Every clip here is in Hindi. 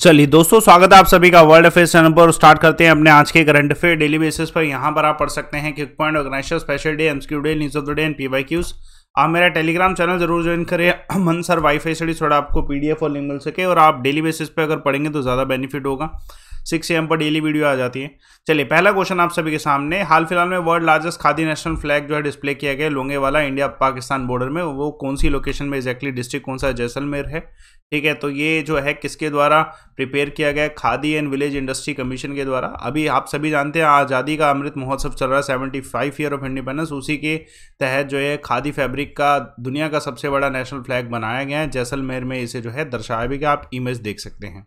चलिए दोस्तों स्वागत है आप सभी का वर्ल्ड अफेयर चैनल पर स्टार्ट करते हैं अपने आज के करंट अफेयर डेली बेसिस पर यहाँ पर आप पढ़ सकते हैं point organizer special day MCQ day news of the day and P Y Qs आप मेरा टेलीग्राम चैनल जरूर ज्वाइन करें मन सर वाईफाई स्टडी थोड़ा आपको पीडीएफ और लिंक मिल सके और आप डेली बेसिस पर अगर पढ़ेंगे तो ज़्यादा बेनिफिट होगा सिक्स एम पर डेली वीडियो आ जाती है चलिए पहला क्वेश्चन आप सभी के सामने हाल फिलहाल में world largest khadi national flag जो है डिस्प्ले किया गया लोंगे वाला इंडिया पाकिस्तान बॉर्डर में वो कौन सी लोकेशन में एक्जैक्टली डिस्ट्रिक्ट कौन सा जैसलमेर है ठीक है तो ये जो है किसके द्वारा प्रिपेयर किया गया khadi and village industry commission के द्वारा अभी आप सभी जानते हैं आज़ादी का अमृत महोत्सव चल रहा है seventy five year of independence उसी के तहत जो है खादी फैब्रिक का दुनिया का सबसे बड़ा नेशनल फ्लैग बनाया गया है जैसलमेर में इसे जो है दर्शाया भी गया आप इमेज देख सकते हैं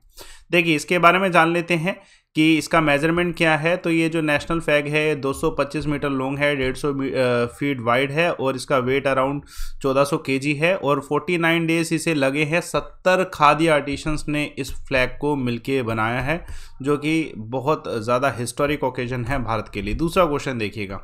देखिए इसके बारे में जान लेते हैं कि इसका मेजरमेंट क्या है तो ये जो नेशनल फ्लैग है 225 मीटर लॉन्ग है 150 फीट वाइड है और इसका वेट अराउंड 1400 केजी है और 49 डेज इसे लगे हैं 70 खादी आर्टिशंस ने इस फ्लैग को मिलके बनाया है जो कि बहुत ज़्यादा हिस्टोरिक ओकेजन है भारत के लिए दूसरा क्वेश्चन देखिएगा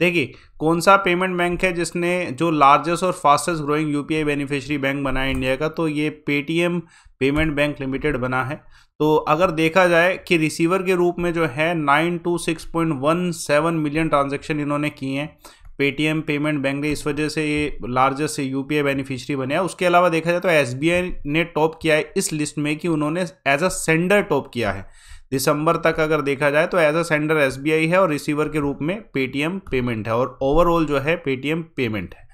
देखिए कौन सा पेमेंट बैंक है जिसने जो लार्जेस्ट और fastest growing UPI beneficiary bank बना है इंडिया का तो ये पेटीएम पेमेंट बैंक लिमिटेड बना है तो अगर देखा जाए कि रिसीवर के रूप में जो है nine two six point one seven million transaction इन्होंने किए हैं पेटीएम पेमेंट बैंक ने इस वजह से ये लार्जेस्ट यू पी बेनिफिशियरी बने हैं उसके अलावा देखा जाए तो एस ने टॉप किया है इस लिस्ट में कि उन्होंने एज अ सेंडर टॉप किया है दिसंबर तक अगर देखा जाए तो एज अ सेंडर एस है और रिसीवर के रूप में पेटीएम पेमेंट है और ओवरऑल जो है पेटीएम पेमेंट है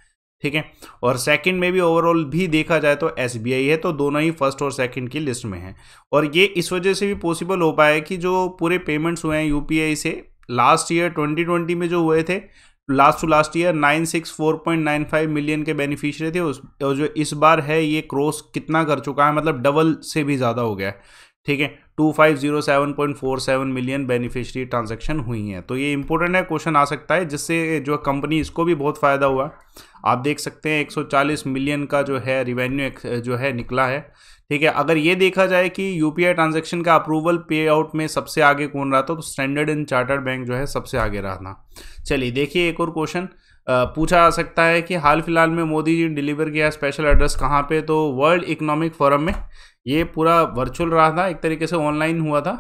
ठीक है और सेकंड में भी ओवरऑल भी देखा जाए तो एस है तो दोनों ही फर्स्ट और सेकंड की लिस्ट में है और ये इस वजह से भी पॉसिबल हो पाया है कि जो पूरे पेमेंट्स हुए हैं यूपीआई से लास्ट ईयर 2020 में जो हुए थे last two last year nine six four point nine five million के बेनिफिशियरी थे उस जो इस बार है ये क्रॉस कितना कर चुका है मतलब डबल से भी ज़्यादा हो गया है ठीक है two five zero seven point four seven million beneficiary transaction हुई हैं तो ये इंपॉर्टेंट है क्वेश्चन आ सकता है जिससे जो कंपनी इसको भी बहुत फ़ायदा हुआ आप देख सकते हैं 140 मिलियन का जो है रिवेन्यू जो है निकला है ठीक है अगर ये देखा जाए कि यू पी ट्रांजेक्शन का अप्रूवल पे आउट में सबसे आगे कौन रहा था तो स्टैंडर्ड एंड चार्टर्ड बैंक जो है सबसे आगे रहा था चलिए देखिए एक और क्वेश्चन पूछा जा सकता है कि हाल फिलहाल में मोदी जी ने डिलीवर किया स्पेशल एड्रेस कहाँ पे तो वर्ल्ड इकोनॉमिक फोरम में ये पूरा वर्चुअल रहा था एक तरीके से ऑनलाइन हुआ था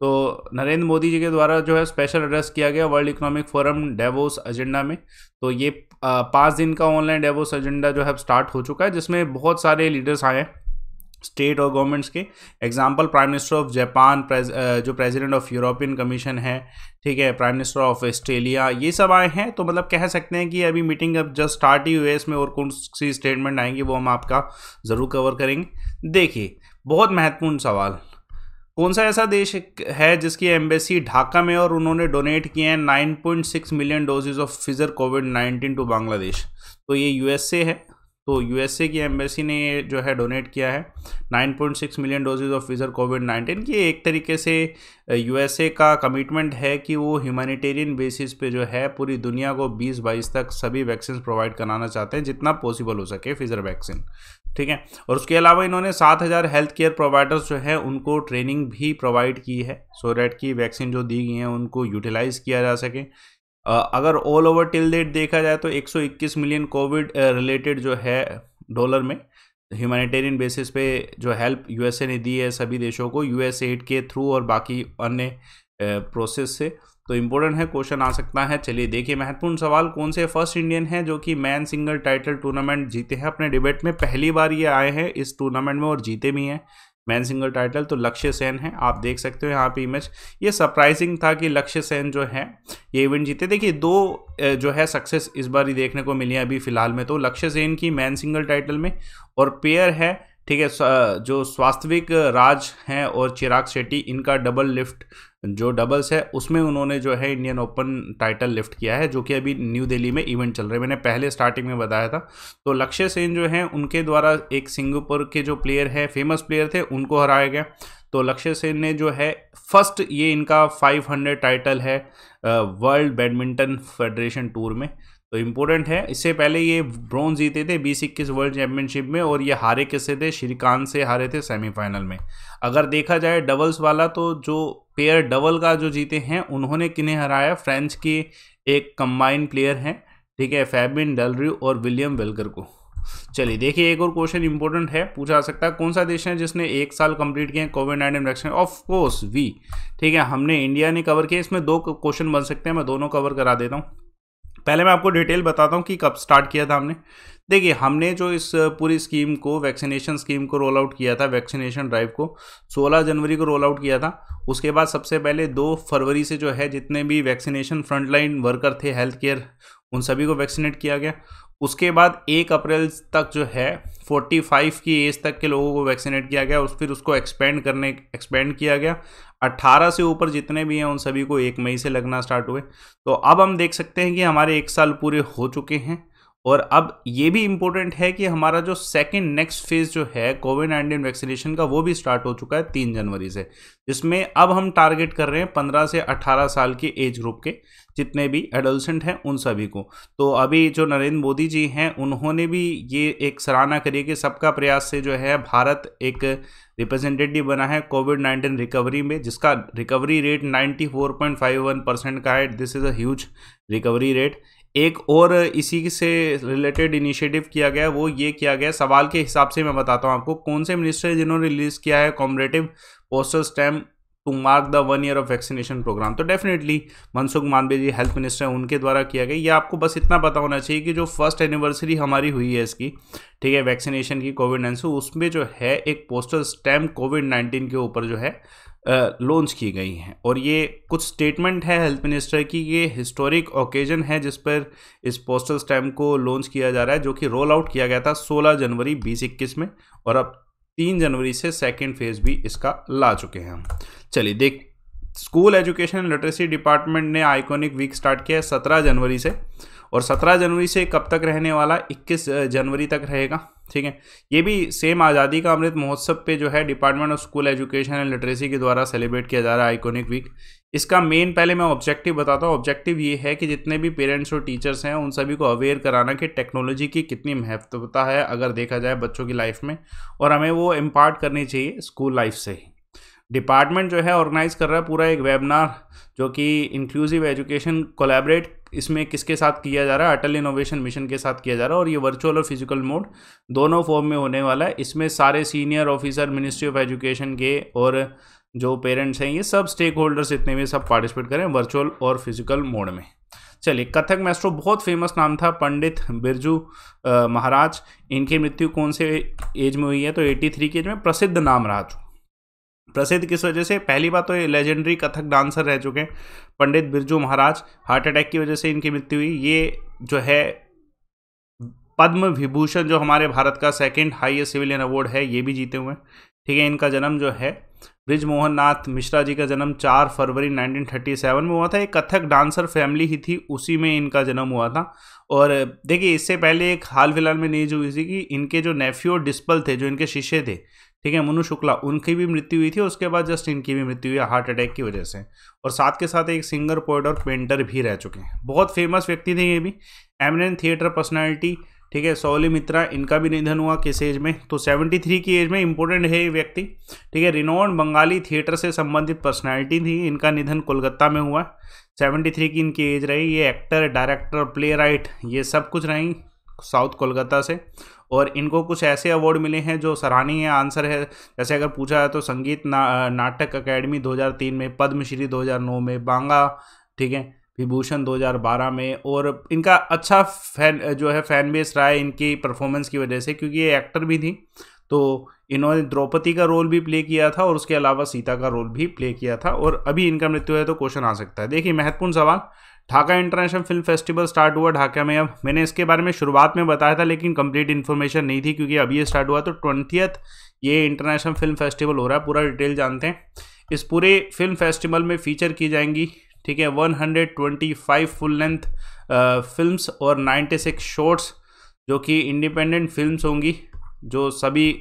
तो नरेंद्र मोदी जी के द्वारा जो है स्पेशल एड्रेस किया गया world economic forum Davos agenda में तो ये पाँच दिन का ऑनलाइन डेवोस एजेंडा जो है स्टार्ट हो चुका है जिसमें बहुत सारे लीडर्स आए हैं स्टेट और गवर्नमेंट्स के example prime minister of Japan जो प्रेसिडेंट ऑफ यूरोपियन कमीशन है ठीक है प्राइम मिनिस्टर ऑफ ऑस्ट्रेलिया ये सब आए हैं तो मतलब कह सकते हैं कि अभी मीटिंग अब जस्ट स्टार्ट ही हुई है इसमें और कौन सी स्टेटमेंट आएंगी वो हम आपका ज़रूर कवर करेंगे देखिए बहुत महत्वपूर्ण सवाल कौन सा ऐसा देश है जिसकी एम्बेसी ढाका में और उन्होंने डोनेट किए हैं 9.6 million doses of Pfizer Covid 19 to Bangladesh तो ये यूएसए है तो यूएसए की एम्बेसी ने जो है डोनेट किया है 9.6 million doses of Pfizer Covid 19 की एक तरीके से यूएसए का कमिटमेंट है कि वो ह्यूमैनिटेरियन बेसिस पे जो है पूरी दुनिया को 20 बाईस तक सभी वैक्सीन प्रोवाइड कराना चाहते हैं जितना पॉसिबल हो सके फिजर वैक्सीन ठीक है और उसके अलावा इन्होंने 7000 हेल्थ केयर प्रोवाइडर्स जो है उनको ट्रेनिंग भी प्रोवाइड की है सो so रेड की वैक्सीन जो दी गई हैं उनको यूटिलाइज़ किया जा सके अगर ऑल ओवर टिल डेट देखा जाए तो 121 मिलियन कोविड रिलेटेड जो है डॉलर में ह्यूमैनिटेरियन बेसिस पे जो हेल्प यूएसए ने दी है सभी देशों को यूएस एड के थ्रू और बाकी अन्य प्रोसेस से तो इम्पोर्टेंट है क्वेश्चन आ सकता है चलिए देखिए महत्वपूर्ण सवाल कौन से फर्स्ट इंडियन हैं जो कि मैन सिंगल टाइटल टूर्नामेंट जीते हैं अपने डिबेट में पहली बार ये आए हैं इस टूर्नामेंट में और जीते भी हैं मैन सिंगल टाइटल तो लक्ष्य सेन है आप देख सकते हो यहाँ पे इमेज ये सरप्राइजिंग था कि लक्ष्य सेन जो है ये इवेंट जीते देखिए दो जो है सक्सेस इस बार ही देखने को मिली है अभी फिलहाल में तो लक्ष्य सेन की मैन सिंगल टाइटल में और पेयर है ठीक है जो स्वास्तविक राज हैं और चिराग शेट्टी इनका डबल लिफ्ट जो डबल्स है उसमें उन्होंने जो है इंडियन ओपन टाइटल लिफ्ट किया है जो कि अभी न्यू दिल्ली में इवेंट चल रहे हैं मैंने पहले स्टार्टिंग में बताया था तो लक्ष्य सेन जो है उनके द्वारा एक सिंगापुर के जो प्लेयर है फेमस प्लेयर थे उनको हराया गया तो लक्ष्य सेन ने जो है फर्स्ट ये इनका 500 टाइटल है वर्ल्ड बैडमिंटन फेडरेशन टूर में तो इम्पोर्टेंट है इससे पहले ये ब्रॉन्ज जीते थे बीस इक्कीस वर्ल्ड चैंपियनशिप में और ये हारे किससे थे श्रीकांत से हारे थे सेमीफाइनल में अगर देखा जाए डबल्स वाला तो जो पेयर डबल का जो जीते हैं उन्होंने किन्हें हराया फ्रेंच की एक कंबाइंड प्लेयर हैं ठीक है फैबिन डलरू और विलियम वेलकर को चलिए देखिए एक और क्वेश्चन इंपॉर्टेंट है पूछा जा सकता है कौन सा देश है जिसने एक साल कंप्लीट किया Covid nineteen vaccine of course we ठीक है हमने इंडिया ने कवर किया इसमें दो क्वेश्चन बन सकते हैं मैं दोनों कवर करा देता हूँ पहले मैं आपको डिटेल बताता हूँ कि कब स्टार्ट किया था हमने देखिए हमने जो इस पूरी स्कीम को वैक्सीनेशन स्कीम को रोल आउट किया था वैक्सीनेशन ड्राइव को 16 जनवरी को रोल आउट किया था उसके बाद सबसे पहले 2 फरवरी से जो है जितने भी वैक्सीनेशन फ्रंटलाइन वर्कर थे हेल्थ केयर उन सभी को वैक्सीनेट किया गया उसके बाद एक अप्रैल तक जो है 45 की एज तक के लोगों को वैक्सीनेट किया गया उस फिर उसको एक्सपेंड करने एक्सपेंड किया गया 18 से ऊपर जितने भी हैं उन सभी को एक मई से लगना स्टार्ट हुए तो अब हम देख सकते हैं कि हमारे एक साल पूरे हो चुके हैं और अब ये भी इम्पोर्टेंट है कि हमारा जो सेकेंड नेक्स्ट फेज जो है कोविड नाइन्टीन वैक्सीनेशन का वो भी स्टार्ट हो चुका है तीन जनवरी से जिसमें अब हम टारगेट कर रहे हैं पंद्रह से अट्ठारह साल के एज ग्रुप के जितने भी एडोलसेंट हैं उन सभी को तो अभी जो नरेंद्र मोदी जी हैं उन्होंने भी ये एक सराहना करी कि सबका प्रयास से जो है भारत एक रिप्रेजेंटेटिव बना है कोविड नाइन्टीन रिकवरी में जिसका recovery rate ninety four point five one percent का है this is a huge recovery rate एक और इसी से रिलेटेड इनिशिएटिव किया गया वो ये किया गया सवाल के हिसाब से मैं बताता हूँ आपको कौन से मिनिस्टर जिन्होंने रिलीज़ किया है commemorative postal stamp to mark the one year of vaccination program तो डेफिनेटली मनसुख मानवे जी हेल्थ मिनिस्टर हैं उनके द्वारा किया गया यह आपको बस इतना पता होना चाहिए कि जो फर्स्ट एनिवर्सरी हमारी हुई है इसकी ठीक है वैक्सीनेशन की कोविड नाइन्टीन उसमें जो है एक पोस्टर स्टैम्प कोविड नाइन्टीन के ऊपर जो है लॉन्च की गई हैं और ये कुछ स्टेटमेंट है हेल्थ मिनिस्टर की ये हिस्टोरिक ओकेजन है जिस पर इस पोस्टल स्टैम्प को लॉन्च किया जा रहा है जो कि रोल आउट किया गया था 16 जनवरी 2021 में और अब तीन जनवरी से सेकेंड फेज भी इसका ला चुके हैं हम चलिए देख स्कूल एजुकेशन लिटरेसी डिपार्टमेंट ने आइकॉनिक वीक स्टार्ट किया है सत्रह जनवरी से और सत्रह जनवरी से कब तक रहने वाला इक्कीस जनवरी तक रहेगा ठीक है ये भी सेम आज़ादी का अमृत महोत्सव पे जो है department of school education and literacy के द्वारा सेलिब्रेट किया जा रहा है आइकॉनिक वीक इसका मेन पहले मैं ऑब्जेक्टिव बताता हूँ ऑब्जेक्टिव ये है कि जितने भी पेरेंट्स और टीचर्स हैं उन सभी को अवेयर कराना कि टेक्नोलॉजी की कितनी महत्वता है अगर देखा जाए बच्चों की लाइफ में और हमें वो इम्पार्ट करनी चाहिए स्कूल लाइफ से ही डिपार्टमेंट जो है ऑर्गेनाइज कर रहा है पूरा एक वेबिनार जो कि इंक्लूसिव एजुकेशन कोलेबरेट इसमें किसके साथ किया जा रहा है अटल इनोवेशन मिशन के साथ किया जा रहा है और ये वर्चुअल और फिजिकल मोड दोनों फॉर्म में होने वाला है इसमें सारे senior officer ministry of education के और जो पेरेंट्स हैं ये सब स्टेक होल्डर्स इतने भी सब पार्टिसिपेट करें वर्चुअल और फिजिकल मोड में चलिए कथक मैस्ट्रो बहुत फेमस नाम था पंडित बिरजू महाराज इनकी मृत्यु कौन से एज में हुई है तो 83 की एज में प्रसिद्ध नाम रहा प्रसिद्ध किस वजह से पहली बात तो ये लेजेंडरी कथक डांसर रह चुके हैं पंडित बिरजू महाराज हार्ट अटैक की वजह से इनकी मृत्यु हुई ये जो है पद्म विभूषण जो हमारे भारत का सेकेंड हाइएस्ट सिविलियन अवार्ड है ये भी जीते हुए हैं ठीक है इनका जन्म जो है ब्रिजमोहन नाथ मिश्रा जी का जन्म 4 फरवरी 1937 में हुआ था एक कथक डांसर फैमिली ही थी उसी में इनका जन्म हुआ था और देखिए इससे पहले एक हाल फिलहाल में न्यूज हुई थी कि इनके जो नेफ्यू डिस्पल थे जो इनके शिष्य थे ठीक है मनु शुक्ला उनकी भी मृत्यु हुई थी उसके बाद जस्ट इनकी भी मृत्यु हुई हार्ट अटैक की वजह से और साथ के साथ एक सिंगर पोइट और पेंटर भी रह चुके हैं बहुत फेमस व्यक्ति थे ये भी एमिनेंट थिएटर पर्सनैलिटी ठीक है सौली मित्रा इनका भी निधन हुआ किस एज में तो 73 की एज में इम्पोर्टेंट है ये व्यक्ति ठीक है रिनोन बंगाली थिएटर से संबंधित पर्सनालिटी थी इनका निधन कोलकाता में हुआ 73 की इनकी एज रही ये एक्टर डायरेक्टर प्ले राइट ये सब कुछ रही साउथ कोलकाता से और इनको कुछ ऐसे अवार्ड मिले हैं जो सराहनीय है, आंसर है जैसे अगर पूछा है तो संगीत ना, नाटक अकेडमी दो में पद्मश्री दो में बांगा ठीक है विभूषण 2012 में और इनका अच्छा फैन जो है फैन बेस रहा है इनकी परफॉर्मेंस की वजह से क्योंकि ये एक्टर भी थी तो इन्होंने द्रौपदी का रोल भी प्ले किया था और उसके अलावा सीता का रोल भी प्ले किया था और अभी इनका मृत्यु है तो क्वेश्चन आ सकता है देखिए महत्वपूर्ण सवाल Dhaka international film festival start हुआ ढाका में अब मैंने इसके बारे में शुरुआत में बताया था लेकिन कंप्लीट इन्फॉर्मेशन नहीं थी क्योंकि अभी ये स्टार्ट हुआ तो ट्वेंटियथ ये इंटरनेशनल फिल्म फेस्टिवल हो रहा है पूरा डिटेल जानते हैं इस पूरे फिल्म फेस्टिवल में फीचर की जाएंगी ठीक है 125 फुल लेंथ फिल्म्स और 96 शॉर्ट्स जो कि इंडिपेंडेंट फिल्म्स होंगी जो सभी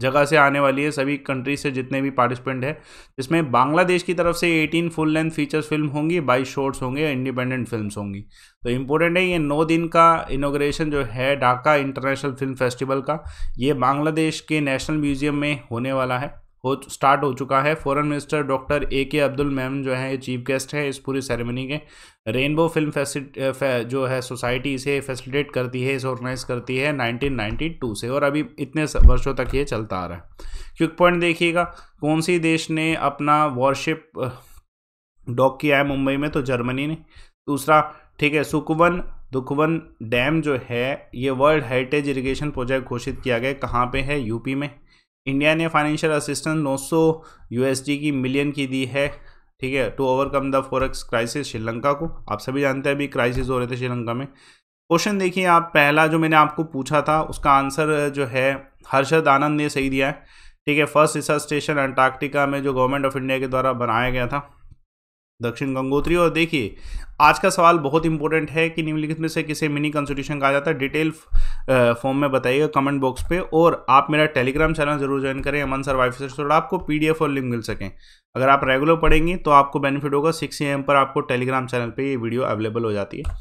जगह से आने वाली है सभी कंट्री से जितने भी पार्टिसिपेंट हैं जिसमें बांग्लादेश की तरफ से 18 फुल लेंथ फीचर्स फिल्म होंगी बाईस शॉर्ट्स होंगे इंडिपेंडेंट फिल्म्स होंगी तो इम्पोर्टेंट है ये नौ दिन का इनोग्रेशन जो है ढाका इंटरनेशनल फिल्म फेस्टिवल का ये बांग्लादेश के नेशनल म्यूजियम में होने वाला है हो स्टार्ट हो चुका है फॉरेन मिनिस्टर डॉक्टर ए के अब्दुल मैम जो है चीफ गेस्ट है इस पूरी सेरेमनी के रेनबो फिल्म फे, जो है सोसाइटी इसे फैसिलिटेट करती है इसे ऑर्गेनाइज करती है 1992 से और अभी इतने वर्षों तक ये चलता आ रहा है क्विक पॉइंट देखिएगा कौन सी देश ने अपना वॉरशिप डॉक किया है मुंबई में तो जर्मनी ने दूसरा ठीक है सुकवन दुखवन डैम जो है ये वर्ल्ड हेरिटेज इरीगेशन प्रोजेक्ट घोषित किया गया कहाँ पे है यूपी में इंडिया ने फाइनेंशियल असिस्टेंस 900 यूएसडी की मिलियन की दी है ठीक है to overcome the forex crisis Sri Lanka को आप सभी जानते हैं अभी क्राइसिस हो रहे थे श्रीलंका में क्वेश्चन देखिए आप पहला जो मैंने आपको पूछा था उसका आंसर जो है हर्षद आनंद ने सही दिया है ठीक है फर्स्ट रिसर्च स्टेशन अंटार्कटिका में जो गवर्नमेंट ऑफ इंडिया के द्वारा बनाया गया था दक्षिण गंगोत्री और देखिए आज का सवाल बहुत इंपॉर्टेंट है कि निम्नलिखित में से किसे मिनी कॉन्स्टिट्यूशन कहा जाता है डिटेल फॉर्म में बताइएगा कमेंट बॉक्स पे और आप मेरा टेलीग्राम चैनल जरूर ज्वाइन करें अमन सर वाइफ सर थोड़ा आपको पी और लिंक मिल सकें अगर आप रेगुलर पढ़ेंगी तो आपको बेनिफिट होगा सिक्स ए पर आपको टेलीग्राम चैनल पर ये वीडियो अवेलेबल हो जाती है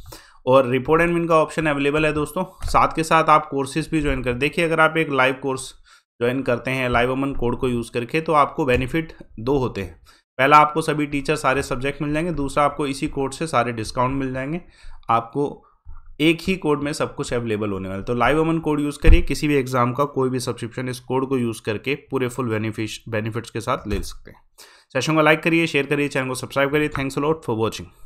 और रिपोर्ट एंड विन का ऑप्शन अवेलेबल है दोस्तों साथ के साथ आप कोर्सेज भी ज्वाइन कर देखिए अगर आप एक लाइव कोर्स ज्वाइन करते हैं लाइव अमन कोड को यूज़ करके तो आपको बेनिफिट दो होते हैं पहला आपको सभी टीचर सारे सब्जेक्ट मिल जाएंगे दूसरा आपको इसी कोड से सारे डिस्काउंट मिल जाएंगे आपको एक ही कोड में सब कुछ अवेलेबल होने वाला है तो लाइव अमन कोड यूज़ करिए किसी भी एग्जाम का कोई भी सब्सक्रिप्शन इस कोड को यूज़ करके पूरे फुल बेनिफिश बेनिफिट्स के साथ ले सकते हैं सेशन को लाइक करिए शेयर करिए चैनल को सब्सक्राइब करिए थैंक्स अलॉट फॉर वॉचिंग